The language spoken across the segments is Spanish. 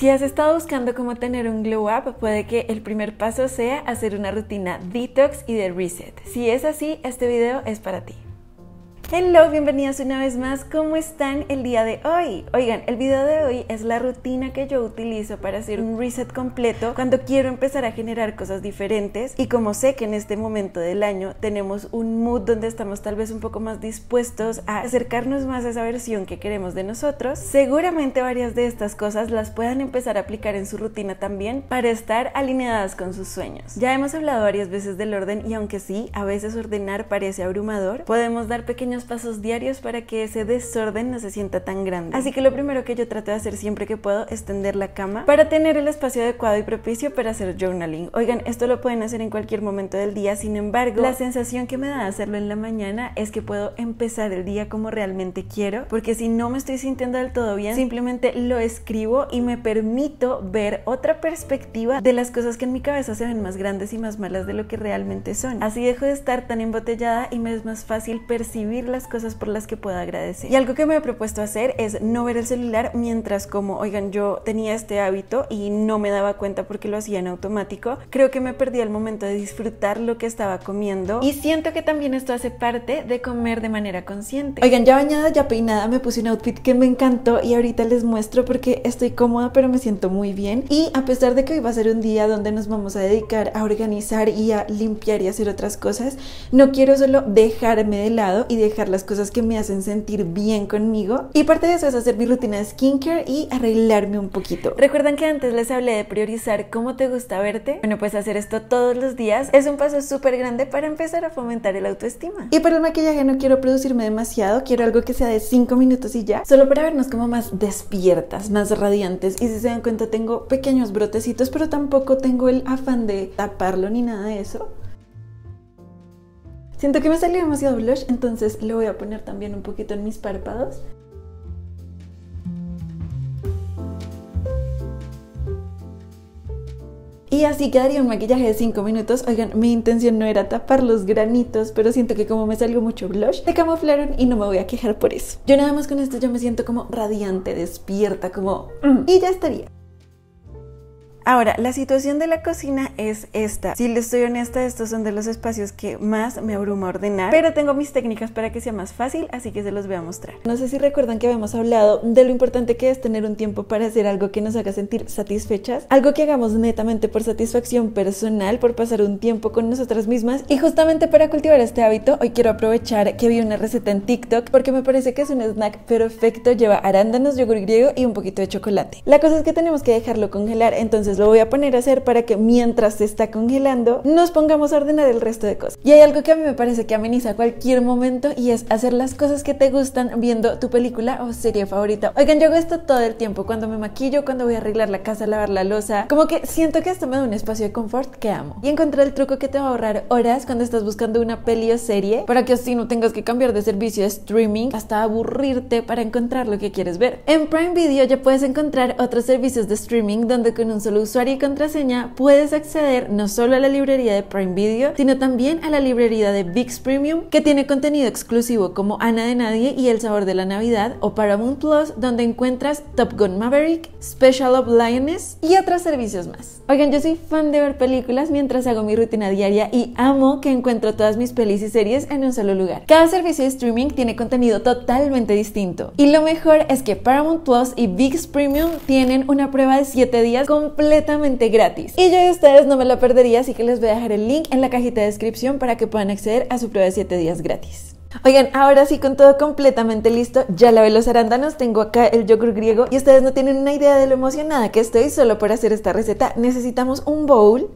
Si has estado buscando cómo tener un glow up, puede que el primer paso sea hacer una rutina detox y de reset. Si es así, este video es para ti. Hello, bienvenidos una vez más. ¿Cómo están el día de hoy? Oigan, el video de hoy es la rutina que yo utilizo para hacer un reset completo cuando quiero empezar a generar cosas diferentes y como sé que en este momento del año tenemos un mood donde estamos tal vez un poco más dispuestos a acercarnos más a esa versión que queremos de nosotros, seguramente varias de estas cosas las puedan empezar a aplicar en su rutina también para estar alineadas con sus sueños. Ya hemos hablado varias veces del orden y aunque sí, a veces ordenar parece abrumador, podemos dar pequeños pasos diarios para que ese desorden no se sienta tan grande. Así que lo primero que yo trato de hacer siempre que puedo es tender la cama para tener el espacio adecuado y propicio para hacer journaling. Oigan, esto lo pueden hacer en cualquier momento del día, sin embargo, la sensación que me da hacerlo en la mañana es que puedo empezar el día como realmente quiero, porque si no me estoy sintiendo del todo bien, simplemente lo escribo y me permito ver otra perspectiva de las cosas que en mi cabeza se ven más grandes y más malas de lo que realmente son. Así dejo de estar tan embotellada y me es más fácil percibir las cosas por las que puedo agradecer. Y algo que me he propuesto hacer es no ver el celular mientras como, oigan, yo tenía este hábito y no me daba cuenta porque lo hacía en automático. Creo que me perdí el momento de disfrutar lo que estaba comiendo y siento que también esto hace parte de comer de manera consciente. Oigan, ya bañada, ya peinada, me puse un outfit que me encantó y ahorita les muestro porque estoy cómoda pero me siento muy bien y a pesar de que hoy va a ser un día donde nos vamos a dedicar a organizar y a limpiar y hacer otras cosas, no quiero solo dejarme de lado y dejar las cosas que me hacen sentir bien conmigo. Y parte de eso es hacer mi rutina de skincare y arreglarme un poquito. ¿Recuerdan que antes les hablé de priorizar cómo te gusta verte? Bueno, pues hacer esto todos los días es un paso súper grande para empezar a fomentar el autoestima. Y para el maquillaje no quiero producirme demasiado, quiero algo que sea de 5 minutos y ya, solo para vernos como más despiertas, más radiantes. Y si se dan cuenta tengo pequeños brotecitos, pero tampoco tengo el afán de taparlo ni nada de eso. Siento que me salió demasiado blush, entonces lo voy a poner también un poquito en mis párpados. Y así quedaría un maquillaje de 5 minutos. Oigan, mi intención no era tapar los granitos, pero siento que como me salió mucho blush, se camuflaron y no me voy a quejar por eso. Yo nada más con esto yo me siento como radiante, despierta, como... Mm. y ya estaría. Ahora, la situación de la cocina es esta. Si les estoy honesta, estos son de los espacios que más me abruma ordenar, pero tengo mis técnicas para que sea más fácil, así que se los voy a mostrar. No sé si recuerdan que habíamos hablado de lo importante que es tener un tiempo para hacer algo que nos haga sentir satisfechas, algo que hagamos netamente por satisfacción personal, por pasar un tiempo con nosotras mismas y justamente para cultivar este hábito, hoy quiero aprovechar que vi una receta en TikTok porque me parece que es un snack perfecto, lleva arándanos, yogur griego y un poquito de chocolate. La cosa es que tenemos que dejarlo congelar, entonces lo voy a poner a hacer para que mientras se está congelando nos pongamos a ordenar el resto de cosas. Y hay algo que a mí me parece que ameniza cualquier momento y es hacer las cosas que te gustan viendo tu película o serie favorita. Oigan, yo hago esto todo el tiempo, cuando me maquillo, cuando voy a arreglar la casa, lavar la losa, como que siento que esto me da un espacio de confort que amo. Y encontré el truco que te va a ahorrar horas cuando estás buscando una peli o serie para que así no tengas que cambiar de servicio de streaming hasta aburrirte para encontrar lo que quieres ver. En Prime Video ya puedes encontrar otros servicios de streaming donde con un solo usuario y contraseña, puedes acceder no solo a la librería de Prime Video, sino también a la librería de VIX Premium, que tiene contenido exclusivo como Ana de Nadie y El Sabor de la Navidad, o Paramount Plus, donde encuentras Top Gun Maverick, Special of Lioness y otros servicios más. Oigan, yo soy fan de ver películas mientras hago mi rutina diaria y amo que encuentro todas mis pelis y series en un solo lugar. Cada servicio de streaming tiene contenido totalmente distinto. Y lo mejor es que Paramount Plus y VIX Premium tienen una prueba de 7 días completa completamente gratis. Y yo de ustedes no me la perdería, así que les voy a dejar el link en la cajita de descripción para que puedan acceder a su prueba de 7 días gratis. Oigan, ahora sí con todo completamente listo, ya lavé los arándanos, tengo acá el yogur griego y ustedes no tienen una idea de lo emocionada que estoy solo por hacer esta receta. Necesitamos un bowl,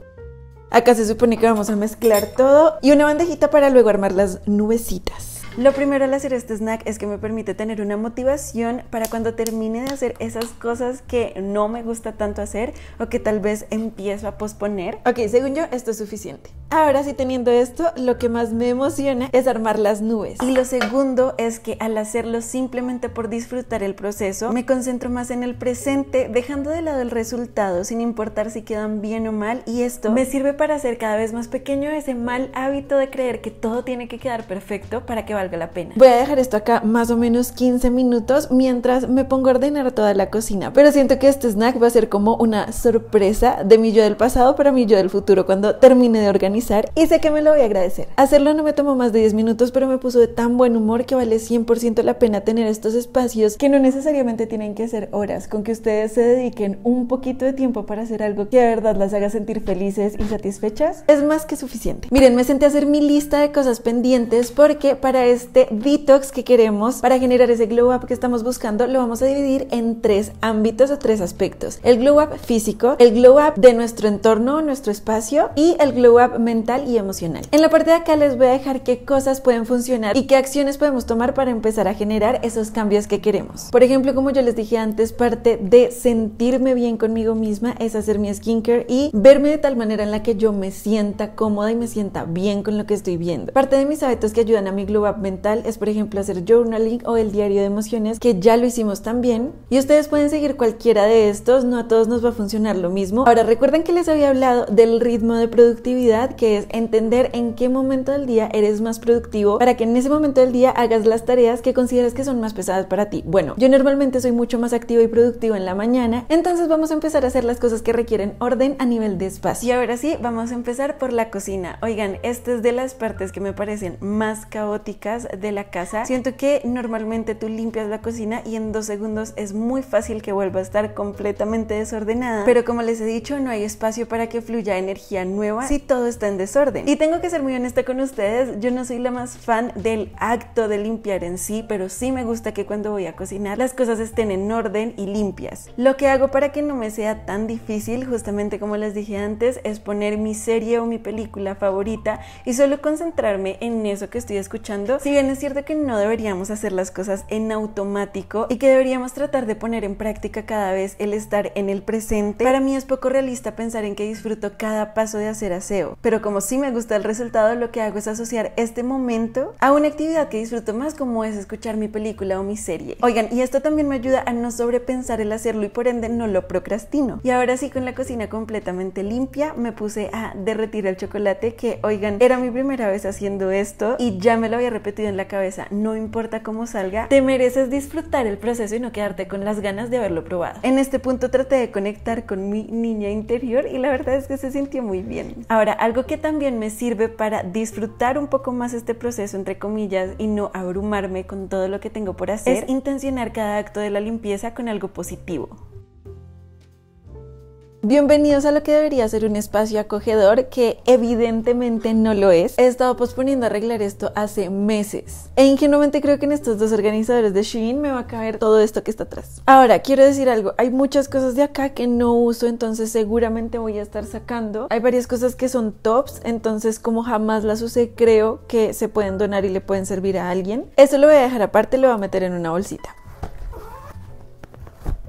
acá se supone que vamos a mezclar todo y una bandejita para luego armar las nubecitas. Lo primero al hacer este snack es que me permite tener una motivación para cuando termine de hacer esas cosas que no me gusta tanto hacer o que tal vez empiezo a posponer. Ok, según yo, esto es suficiente. Ahora sí, teniendo esto, lo que más me emociona es armar las nubes. Y lo segundo es que al hacerlo simplemente por disfrutar el proceso, me concentro más en el presente, dejando de lado el resultado, sin importar si quedan bien o mal. Y esto me sirve para hacer cada vez más pequeño ese mal hábito de creer que todo tiene que quedar perfecto para que valga la pena. Voy a dejar esto acá más o menos 15 minutos mientras me pongo a ordenar toda la cocina. Pero siento que este snack va a ser como una sorpresa de mi yo del pasado para mi yo del futuro cuando termine de organizar y sé que me lo voy a agradecer. Hacerlo no me tomó más de 10 minutos, pero me puso de tan buen humor que vale 100% la pena tener estos espacios que no necesariamente tienen que ser horas, con que ustedes se dediquen un poquito de tiempo para hacer algo que de verdad las haga sentir felices y satisfechas, es más que suficiente. Miren, me senté a hacer mi lista de cosas pendientes porque para este detox que queremos, para generar ese glow up que estamos buscando, lo vamos a dividir en tres ámbitos o tres aspectos. El glow up físico, el glow up de nuestro entorno, nuestro espacio y el glow up mental y emocional. En la parte de acá les voy a dejar qué cosas pueden funcionar y qué acciones podemos tomar para empezar a generar esos cambios que queremos. Por ejemplo, como yo les dije antes, parte de sentirme bien conmigo misma es hacer mi skincare y verme de tal manera en la que yo me sienta cómoda y me sienta bien con lo que estoy viendo. Parte de mis hábitos que ayudan a mi glow up mental es, por ejemplo, hacer journaling o el diario de emociones, que ya lo hicimos también. Y ustedes pueden seguir cualquiera de estos, no a todos nos va a funcionar lo mismo. Ahora recuerden que les había hablado del ritmo de productividad que es entender en qué momento del día eres más productivo para que en ese momento del día hagas las tareas que consideras que son más pesadas para ti. Bueno, yo normalmente soy mucho más activo y productivo en la mañana, entonces vamos a empezar a hacer las cosas que requieren orden a nivel de espacio. Y ahora sí, vamos a empezar por la cocina. Oigan, esta es de las partes que me parecen más caóticas de la casa. Siento que normalmente tú limpias la cocina y en dos segundos es muy fácil que vuelva a estar completamente desordenada, pero como les he dicho, no hay espacio para que fluya energía nueva si todo está en desorden. Y tengo que ser muy honesta con ustedes, yo no soy la más fan del acto de limpiar en sí, pero sí me gusta que cuando voy a cocinar las cosas estén en orden y limpias. Lo que hago para que no me sea tan difícil, justamente como les dije antes, es poner mi serie o mi película favorita y solo concentrarme en eso que estoy escuchando. Si bien es cierto que no deberíamos hacer las cosas en automático y que deberíamos tratar de poner en práctica cada vez el estar en el presente, para mí es poco realista pensar en que disfruto cada paso de hacer aseo, pero pero como sí me gusta el resultado, lo que hago es asociar este momento a una actividad que disfruto más, como es escuchar mi película o mi serie. Oigan, y esto también me ayuda a no sobrepensar el hacerlo y por ende no lo procrastino. Y ahora sí, con la cocina completamente limpia, me puse a derretir el chocolate, que oigan, era mi primera vez haciendo esto y ya me lo había repetido en la cabeza, no importa cómo salga, te mereces disfrutar el proceso y no quedarte con las ganas de haberlo probado. En este punto traté de conectar con mi niña interior y la verdad es que se sintió muy bien. Ahora, algo que también me sirve para disfrutar un poco más este proceso, entre comillas, y no abrumarme con todo lo que tengo por hacer, es intencionar cada acto de la limpieza con algo positivo. Bienvenidos a lo que debería ser un espacio acogedor que evidentemente no lo es. He estado posponiendo arreglar esto hace meses e ingenuamente creo que en estos dos organizadores de Shein me va a caer todo esto que está atrás. Ahora, quiero decir algo, hay muchas cosas de acá que no uso, entonces seguramente voy a estar sacando. Hay varias cosas que son tops, entonces como jamás las usé, creo que se pueden donar y le pueden servir a alguien. Eso lo voy a dejar aparte, lo voy a meter en una bolsita.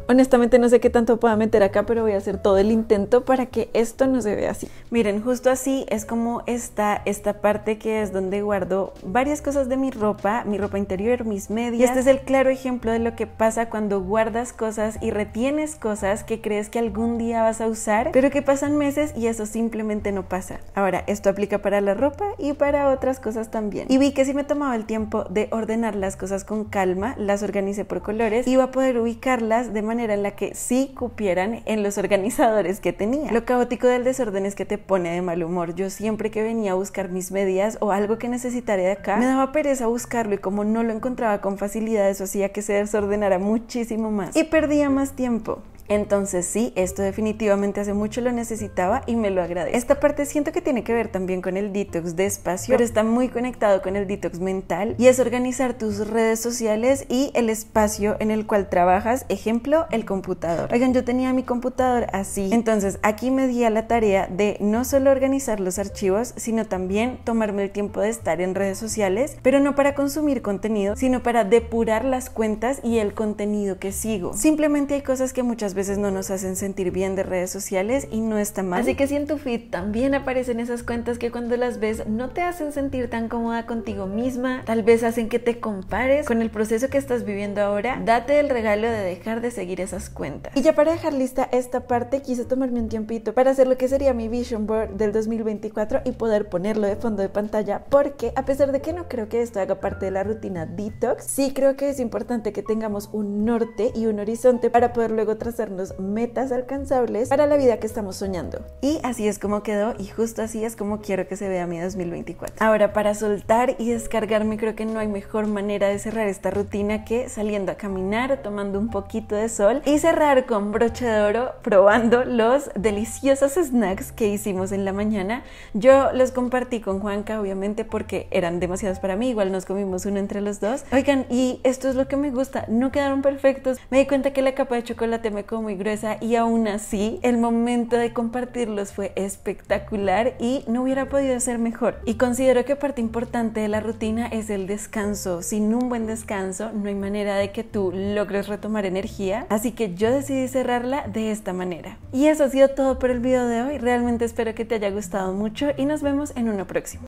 Honestamente no sé qué tanto pueda meter acá, pero voy a hacer todo el intento para que esto no se vea así. Miren, justo así es como está esta parte que es donde guardo varias cosas de mi ropa, mi ropa interior, mis medias. Y este es el claro ejemplo de lo que pasa cuando guardas cosas y retienes cosas que crees que algún día vas a usar, pero que pasan meses y eso simplemente no pasa. Ahora, esto aplica para la ropa y para otras cosas también. Y vi que si me tomaba el tiempo de ordenar las cosas con calma, las organicé por colores, y iba a poder ubicarlas de manera en la que sí cupieran en los organizadores que tenía. Lo caótico del desorden es que te pone de mal humor. Yo siempre que venía a buscar mis medias o algo que necesitaría de acá, me daba pereza buscarlo y como no lo encontraba con facilidad, eso hacía que se desordenara muchísimo más y perdía más tiempo. Entonces sí, esto definitivamente hace mucho lo necesitaba y me lo agradezco. Esta parte siento que tiene que ver también con el detox de espacio, pero está muy conectado con el detox mental y es organizar tus redes sociales y el espacio en el cual trabajas, ejemplo, el computador. Oigan, yo tenía mi computador así, entonces aquí me di a la tarea de no solo organizar los archivos, sino también tomarme el tiempo de estar en redes sociales, pero no para consumir contenido, sino para depurar las cuentas y el contenido que sigo. Simplemente hay cosas que muchas veces veces no nos hacen sentir bien de redes sociales y no está mal. Así que si en tu feed también aparecen esas cuentas que cuando las ves no te hacen sentir tan cómoda contigo misma, tal vez hacen que te compares con el proceso que estás viviendo ahora, date el regalo de dejar de seguir esas cuentas. Y ya para dejar lista esta parte, quise tomarme un tiempito para hacer lo que sería mi vision board del 2024 y poder ponerlo de fondo de pantalla porque a pesar de que no creo que esto haga parte de la rutina detox, sí creo que es importante que tengamos un norte y un horizonte para poder luego trazar metas alcanzables para la vida que estamos soñando. Y así es como quedó y justo así es como quiero que se vea mi 2024. Ahora, para soltar y descargarme creo que no hay mejor manera de cerrar esta rutina que saliendo a caminar tomando un poquito de sol y cerrar con broche de oro probando los deliciosos snacks que hicimos en la mañana. Yo los compartí con Juanca obviamente porque eran demasiados para mí, igual nos comimos uno entre los dos. Oigan, y esto es lo que me gusta, no quedaron perfectos. Me di cuenta que la capa de chocolate me muy gruesa y aún así el momento de compartirlos fue espectacular y no hubiera podido ser mejor. Y considero que parte importante de la rutina es el descanso. Sin un buen descanso no hay manera de que tú logres retomar energía, así que yo decidí cerrarla de esta manera. Y eso ha sido todo por el video de hoy, realmente espero que te haya gustado mucho y nos vemos en uno próximo.